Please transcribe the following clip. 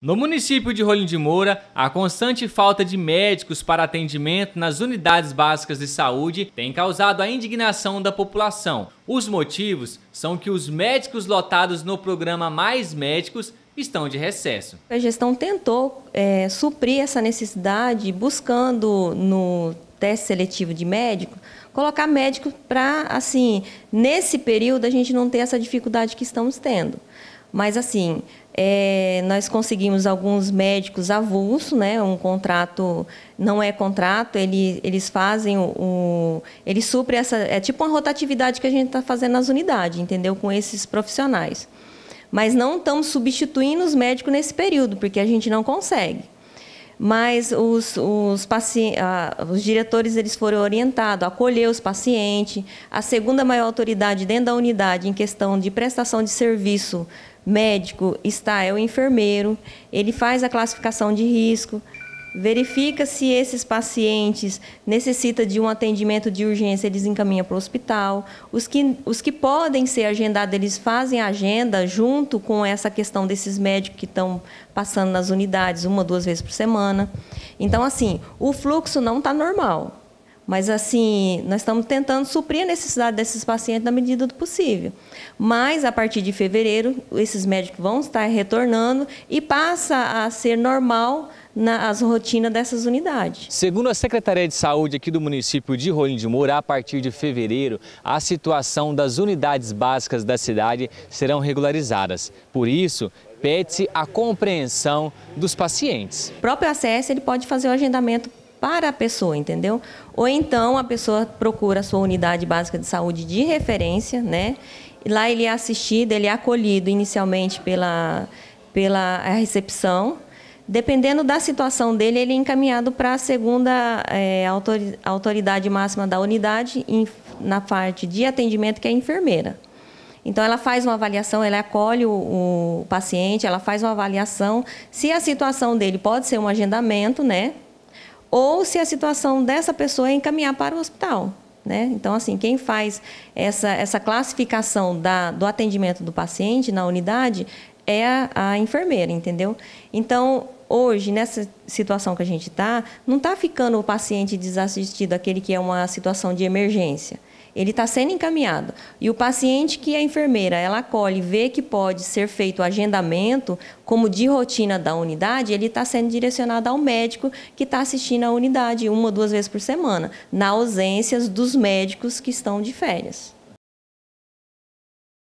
No município de Rolim de Moura, a constante falta de médicos para atendimento nas unidades básicas de saúde tem causado a indignação da população. Os motivos são que os médicos lotados no programa Mais Médicos estão de recesso. A gestão tentou é, suprir essa necessidade buscando no teste seletivo de médico, colocar médico para, assim, nesse período a gente não ter essa dificuldade que estamos tendo. Mas assim, é, nós conseguimos alguns médicos avulso, né? Um contrato não é contrato, ele, eles fazem o, o ele supre essa é tipo uma rotatividade que a gente está fazendo nas unidades, entendeu? Com esses profissionais. Mas não estamos substituindo os médicos nesse período, porque a gente não consegue. Mas os, os, paci... ah, os diretores eles foram orientados a acolher os pacientes. A segunda maior autoridade dentro da unidade em questão de prestação de serviço médico está, é o enfermeiro, ele faz a classificação de risco, verifica se esses pacientes necessitam de um atendimento de urgência, eles encaminham para o hospital. Os que, os que podem ser agendados, eles fazem a agenda junto com essa questão desses médicos que estão passando nas unidades uma, duas vezes por semana. Então, assim, o fluxo não está normal. Mas, assim, nós estamos tentando suprir a necessidade desses pacientes na medida do possível. Mas, a partir de fevereiro, esses médicos vão estar retornando e passa a ser normal nas as rotinas dessas unidades. Segundo a Secretaria de Saúde aqui do município de Rolim de Moura, a partir de fevereiro, a situação das unidades básicas da cidade serão regularizadas. Por isso, pede-se a compreensão dos pacientes. O próprio ACS ele pode fazer o agendamento para a pessoa, entendeu? Ou então a pessoa procura a sua unidade básica de saúde de referência, né? E lá ele é assistido, ele é acolhido inicialmente pela, pela recepção. Dependendo da situação dele, ele é encaminhado para a segunda é, autoridade máxima da unidade, na parte de atendimento, que é a enfermeira. Então, ela faz uma avaliação, ela acolhe o, o paciente, ela faz uma avaliação. Se a situação dele pode ser um agendamento, né? ou se a situação dessa pessoa é encaminhar para o hospital. Né? Então, assim, quem faz essa, essa classificação da, do atendimento do paciente na unidade é a, a enfermeira, entendeu? Então, hoje, nessa situação que a gente está, não está ficando o paciente desassistido, aquele que é uma situação de emergência ele está sendo encaminhado. E o paciente que a enfermeira ela acolhe, vê que pode ser feito o agendamento como de rotina da unidade, ele está sendo direcionado ao médico que está assistindo a unidade uma ou duas vezes por semana, na ausência dos médicos que estão de férias.